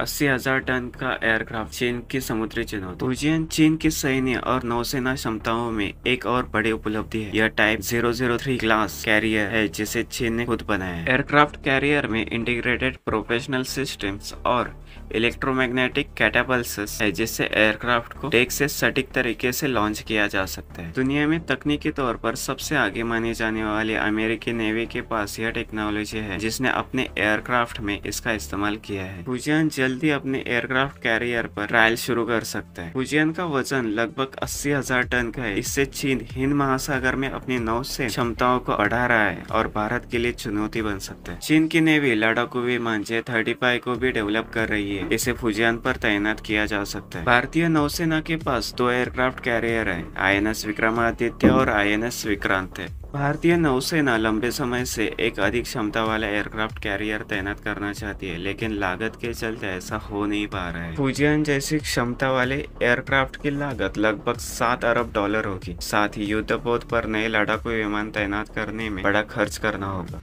अस्सी हजार टन का एयरक्राफ्ट चीन की समुद्री चुनौती उज्जैन चीन की सैन्य और नौसेना क्षमताओं में एक और बड़ी उपलब्धि है यह टाइप 003 क्लास कैरियर है जिसे चीन ने खुद बनाया है एयरक्राफ्ट कैरियर में इंटीग्रेटेड प्रोफेशनल सिस्टम्स और इलेक्ट्रोमैग्नेटिक कैटापल्स है जिससे एयरक्राफ्ट को टेक से सटीक तरीके से लॉन्च किया जा सकता है दुनिया में तकनीकी तौर पर सबसे आगे माने जाने वाले अमेरिकी नेवी के पास यह टेक्नोलॉजी है जिसने अपने एयरक्राफ्ट में इसका इस्तेमाल किया है उज्जैन जल्दी अपने एयरक्राफ्ट कैरियर पर ट्रायल शुरू कर सकते हैं फुजियन का वजन लगभग अस्सी हजार टन का है इससे चीन हिंद महासागर में अपनी नौ से क्षमताओं को अढ़ा रहा है और भारत के लिए चुनौती बन सकता है चीन की नेवी लड़ाकू विमान जे थर्टी फाइव को भी डेवलप कर रही है इसे फुजियान पर तैनात किया जा सकता है भारतीय नौसेना के पास दो एयरक्राफ्ट कैरियर है आई एन एस विक्रमादित्य और आई एन एस विक्रांत है भारतीय नौसेना लंबे समय से एक अधिक क्षमता वाला एयरक्राफ्ट कैरियर तैनात करना चाहती है लेकिन लागत के चलते ऐसा हो नहीं पा रहा है फुजियन जैसी क्षमता वाले एयरक्राफ्ट की लागत लगभग सात अरब डॉलर होगी साथ ही युद्धपोत पर नए लड़ाकू विमान तैनात करने में बड़ा खर्च करना होगा